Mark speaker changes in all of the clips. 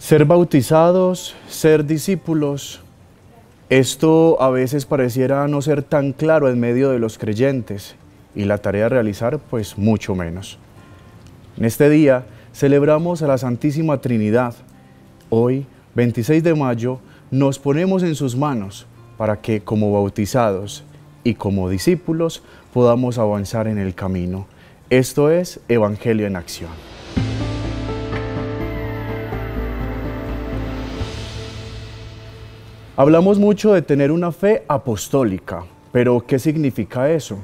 Speaker 1: Ser bautizados, ser discípulos, esto a veces pareciera no ser tan claro en medio de los creyentes y la tarea a realizar pues mucho menos. En este día celebramos a la Santísima Trinidad. Hoy, 26 de mayo, nos ponemos en sus manos para que como bautizados y como discípulos podamos avanzar en el camino. Esto es Evangelio en Acción. Hablamos mucho de tener una fe apostólica, pero ¿qué significa eso?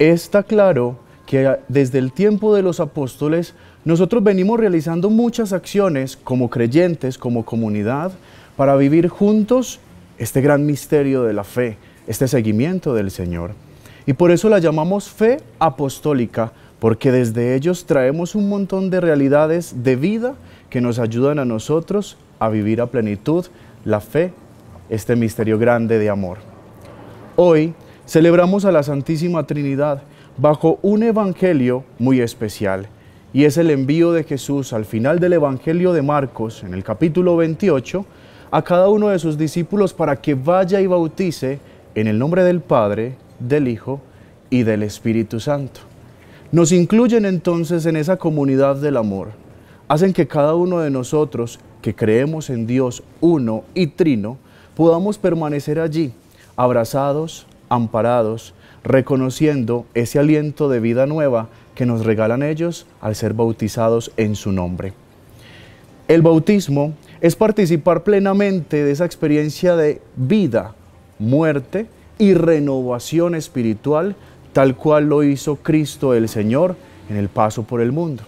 Speaker 1: Está claro que desde el tiempo de los apóstoles nosotros venimos realizando muchas acciones como creyentes, como comunidad, para vivir juntos este gran misterio de la fe, este seguimiento del Señor. Y por eso la llamamos fe apostólica, porque desde ellos traemos un montón de realidades de vida que nos ayudan a nosotros a vivir a plenitud la fe este misterio grande de amor. Hoy celebramos a la Santísima Trinidad bajo un evangelio muy especial y es el envío de Jesús al final del evangelio de Marcos, en el capítulo 28, a cada uno de sus discípulos para que vaya y bautice en el nombre del Padre, del Hijo y del Espíritu Santo. Nos incluyen entonces en esa comunidad del amor. Hacen que cada uno de nosotros que creemos en Dios uno y trino, podamos permanecer allí, abrazados, amparados, reconociendo ese aliento de vida nueva que nos regalan ellos al ser bautizados en su nombre. El bautismo es participar plenamente de esa experiencia de vida, muerte y renovación espiritual, tal cual lo hizo Cristo el Señor en el paso por el mundo.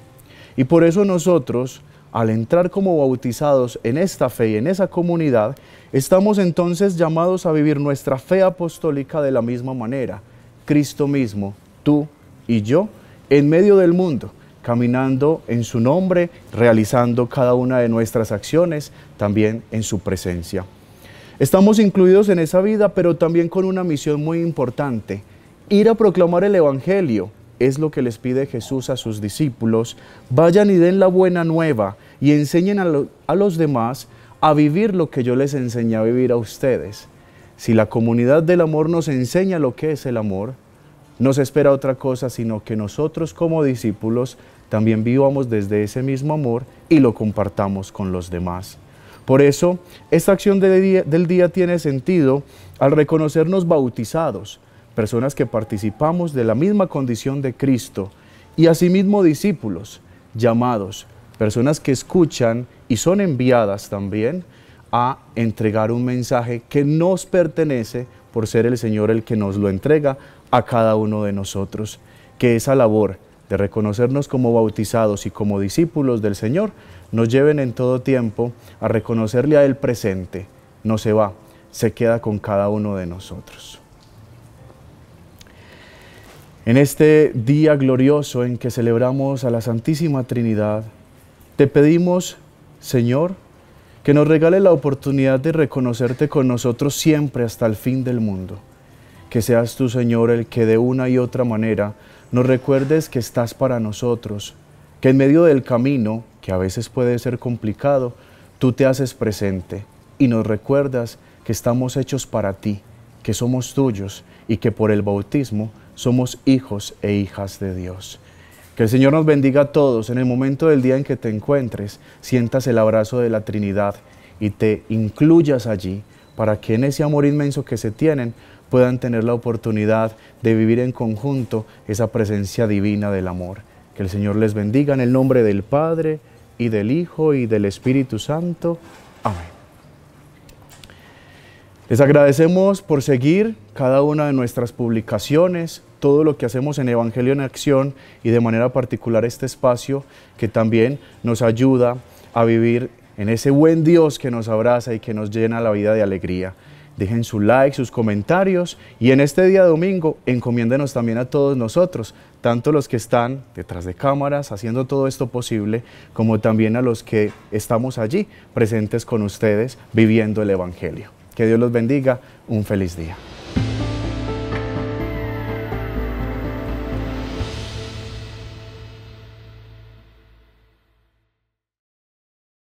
Speaker 1: Y por eso nosotros, al entrar como bautizados en esta fe y en esa comunidad, estamos entonces llamados a vivir nuestra fe apostólica de la misma manera. Cristo mismo, tú y yo, en medio del mundo, caminando en su nombre, realizando cada una de nuestras acciones, también en su presencia. Estamos incluidos en esa vida, pero también con una misión muy importante, ir a proclamar el Evangelio, es lo que les pide Jesús a sus discípulos, vayan y den la buena nueva y enseñen a, los demás a vivir lo que yo les enseñé a vivir a ustedes. Si la comunidad del amor nos enseña lo que es el amor, no se espera otra cosa sino que nosotros como discípulos también vivamos desde ese mismo amor y lo compartamos con los demás. Por eso, esta acción del día tiene sentido al reconocernos bautizados, personas que participamos de la misma condición de Cristo y asimismo discípulos, llamados, personas que escuchan y son enviadas también a entregar un mensaje que nos pertenece por ser el Señor el que nos lo entrega a cada uno de nosotros, que esa labor de reconocernos como bautizados y como discípulos del Señor nos lleven en todo tiempo a reconocerle a Él presente, no se va, se queda con cada uno de nosotros. En este día glorioso en que celebramos a la Santísima Trinidad, te pedimos, Señor, que nos regale la oportunidad de reconocerte con nosotros siempre hasta el fin del mundo. Que seas tú, Señor, el que de una y otra manera nos recuerdes que estás para nosotros, que en medio del camino, que a veces puede ser complicado, tú te haces presente y nos recuerdas que estamos hechos para ti, que somos tuyos y que por el bautismo somos hijos e hijas de Dios. Que el Señor nos bendiga a todos. En el momento del día en que te encuentres, sientas el abrazo de la Trinidad y te incluyas allí para que en ese amor inmenso que se tienen puedan tener la oportunidad de vivir en conjunto esa presencia divina del amor. Que el Señor les bendiga en el nombre del Padre y del Hijo y del Espíritu Santo. Amén. Les agradecemos por seguir cada una de nuestras publicaciones, todo lo que hacemos en Evangelio en Acción y de manera particular este espacio que también nos ayuda a vivir en ese buen Dios que nos abraza y que nos llena la vida de alegría. Dejen su like, sus comentarios y en este día domingo encomiéndenos también a todos nosotros, tanto los que están detrás de cámaras haciendo todo esto posible, como también a los que estamos allí presentes con ustedes viviendo el Evangelio. Que Dios los bendiga. Un feliz día.